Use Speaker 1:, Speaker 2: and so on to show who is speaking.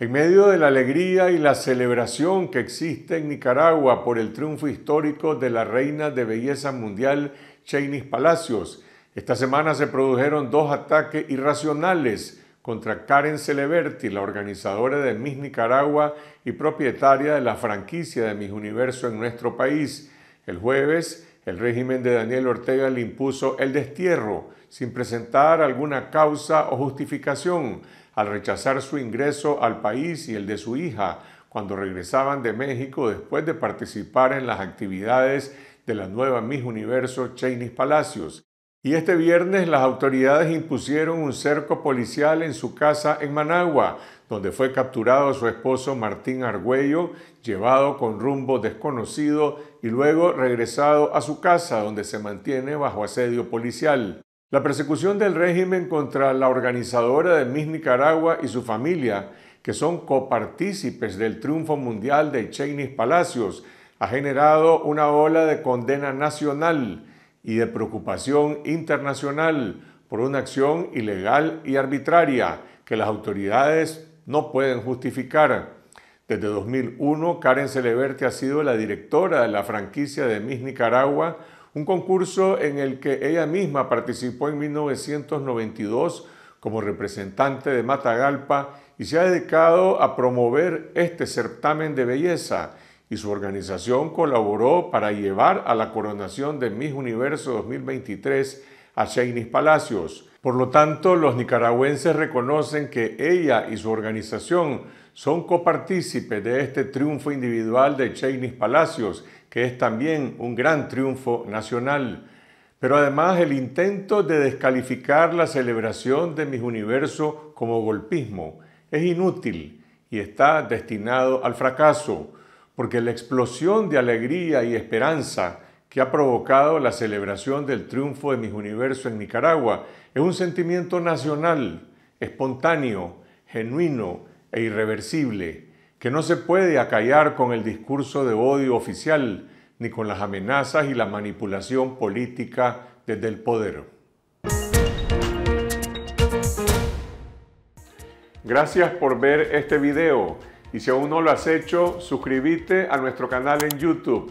Speaker 1: En medio de la alegría y la celebración que existe en Nicaragua por el triunfo histórico de la reina de belleza mundial Cheynis Palacios, esta semana se produjeron dos ataques irracionales contra Karen Celeberti, la organizadora de Miss Nicaragua y propietaria de la franquicia de Miss Universo en nuestro país. El jueves, el régimen de Daniel Ortega le impuso el destierro sin presentar alguna causa o justificación al rechazar su ingreso al país y el de su hija cuando regresaban de México después de participar en las actividades de la nueva Miss Universo Chainis Palacios. Y este viernes las autoridades impusieron un cerco policial en su casa en Managua, donde fue capturado su esposo Martín Argüello, llevado con rumbo desconocido y luego regresado a su casa, donde se mantiene bajo asedio policial. La persecución del régimen contra la organizadora de Miss Nicaragua y su familia, que son copartícipes del triunfo mundial de cheney Palacios, ha generado una ola de condena nacional y de preocupación internacional por una acción ilegal y arbitraria que las autoridades no pueden justificar. Desde 2001, Karen Celeberti ha sido la directora de la franquicia de Miss Nicaragua, un concurso en el que ella misma participó en 1992 como representante de Matagalpa y se ha dedicado a promover este certamen de belleza y su organización colaboró para llevar a la coronación de Miss Universo 2023 a Shainis Palacios. Por lo tanto, los nicaragüenses reconocen que ella y su organización son copartícipes de este triunfo individual de Shainis Palacios, que es también un gran triunfo nacional. Pero además el intento de descalificar la celebración de Mis Universo como golpismo es inútil y está destinado al fracaso, porque la explosión de alegría y esperanza que ha provocado la celebración del triunfo de Mis Universo en Nicaragua. Es un sentimiento nacional, espontáneo, genuino e irreversible, que no se puede acallar con el discurso de odio oficial, ni con las amenazas y la manipulación política desde el poder. Gracias por ver este video y si aún no lo has hecho, suscríbete a nuestro canal en YouTube